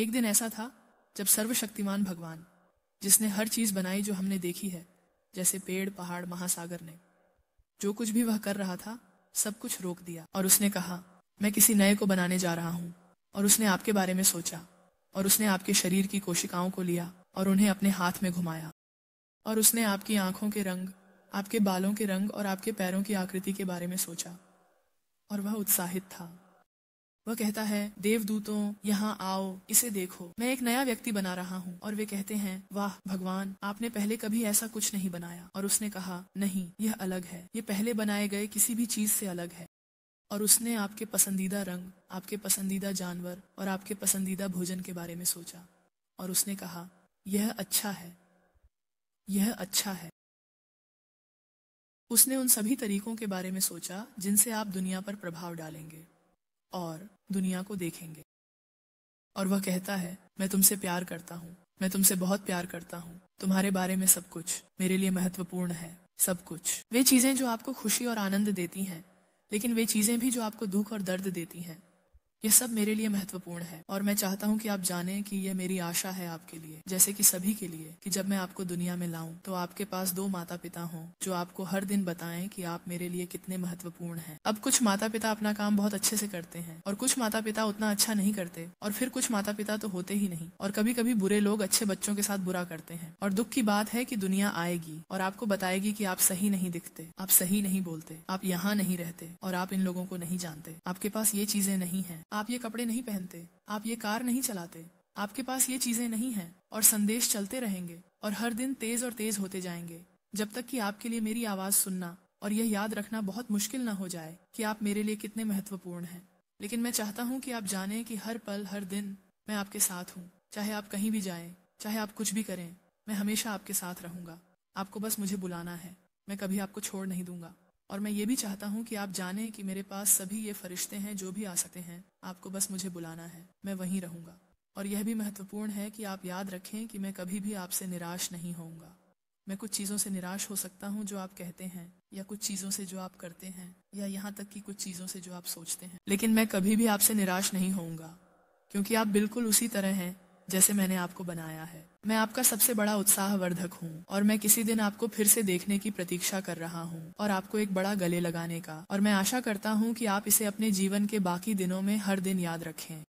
एक दिन ऐसा था जब सर्वशक्तिमान भगवान जिसने हर चीज बनाई जो हमने देखी है जैसे पेड़ पहाड़ महासागर ने जो कुछ भी वह कर रहा था सब कुछ रोक दिया और उसने कहा मैं किसी नए को बनाने जा रहा हूं और उसने आपके बारे में सोचा और उसने आपके शरीर की कोशिकाओं को लिया और उन्हें अपने हाथ में घुमाया और उसने आपकी आंखों के रंग आपके बालों के रंग और आपके पैरों की आकृति के बारे में सोचा और वह उत्साहित था वह कहता है देवदूतों यहाँ आओ इसे देखो मैं एक नया व्यक्ति बना रहा हूँ और वे कहते हैं वाह भगवान आपने पहले कभी ऐसा कुछ नहीं बनाया और उसने कहा नहीं यह अलग है ये पहले बनाए गए किसी भी चीज से अलग है और उसने आपके पसंदीदा रंग आपके पसंदीदा जानवर और आपके पसंदीदा भोजन के बारे में सोचा और उसने कहा यह अच्छा है यह अच्छा है उसने उन सभी तरीकों के बारे में सोचा जिनसे आप दुनिया पर प्रभाव डालेंगे और दुनिया को देखेंगे और वह कहता है मैं तुमसे प्यार करता हूँ मैं तुमसे बहुत प्यार करता हूँ तुम्हारे बारे में सब कुछ मेरे लिए महत्वपूर्ण है सब कुछ वे चीजें जो आपको खुशी और आनंद देती हैं लेकिन वे चीजें भी जो आपको दुख और दर्द देती हैं ये सब मेरे लिए महत्वपूर्ण है और मैं चाहता हूँ कि आप जाने कि यह मेरी आशा है आपके लिए जैसे कि सभी के लिए कि जब मैं आपको दुनिया में लाऊं तो आपके पास दो माता पिता हों जो आपको हर दिन बताएं कि आप मेरे लिए कितने महत्वपूर्ण हैं अब कुछ माता पिता अपना काम बहुत अच्छे से करते हैं और कुछ माता पिता उतना अच्छा नहीं करते और फिर कुछ माता पिता तो होते ही नहीं और कभी कभी बुरे लोग अच्छे बच्चों के साथ बुरा करते हैं और दुख की बात है की दुनिया आएगी और आपको बताएगी की आप सही नहीं दिखते आप सही नहीं बोलते आप यहाँ नहीं रहते और आप इन लोगों को नहीं जानते आपके पास ये चीजें नहीं है आप ये कपड़े नहीं पहनते आप ये कार नहीं चलाते आपके पास ये चीजें नहीं हैं और संदेश चलते रहेंगे और हर दिन तेज और तेज होते जाएंगे जब तक कि आपके लिए मेरी आवाज सुनना और यह याद रखना बहुत मुश्किल न हो जाए कि आप मेरे लिए कितने महत्वपूर्ण हैं लेकिन मैं चाहता हूं कि आप जाने कि हर पल हर दिन मैं आपके साथ हूं चाहे आप कहीं भी जाएं चाहे आप कुछ भी करें मैं हमेशा आपके साथ रहूंगा आपको बस मुझे बुलाना है मैं कभी आपको छोड़ नहीं दूंगा और मैं ये भी चाहता हूँ कि आप जाने कि मेरे पास सभी ये फरिश्ते हैं जो भी आ सकते हैं आपको बस मुझे बुलाना है मैं वहीं रहूँगा और यह भी महत्वपूर्ण है कि आप याद रखें कि मैं कभी भी आपसे निराश नहीं होऊंगा मैं कुछ चीज़ों से निराश हो सकता हूँ जो आप कहते हैं या कुछ चीज़ों से जो आप करते हैं या यहाँ तक कि कुछ चीज़ों से जो आप सोचते हैं लेकिन मैं कभी भी आपसे निराश नहीं होऊंगा क्योंकि आप बिल्कुल उसी तरह हैं जैसे मैंने आपको बनाया है मैं आपका सबसे बड़ा उत्साह वर्धक हूँ और मैं किसी दिन आपको फिर से देखने की प्रतीक्षा कर रहा हूँ और आपको एक बड़ा गले लगाने का और मैं आशा करता हूँ कि आप इसे अपने जीवन के बाकी दिनों में हर दिन याद रखें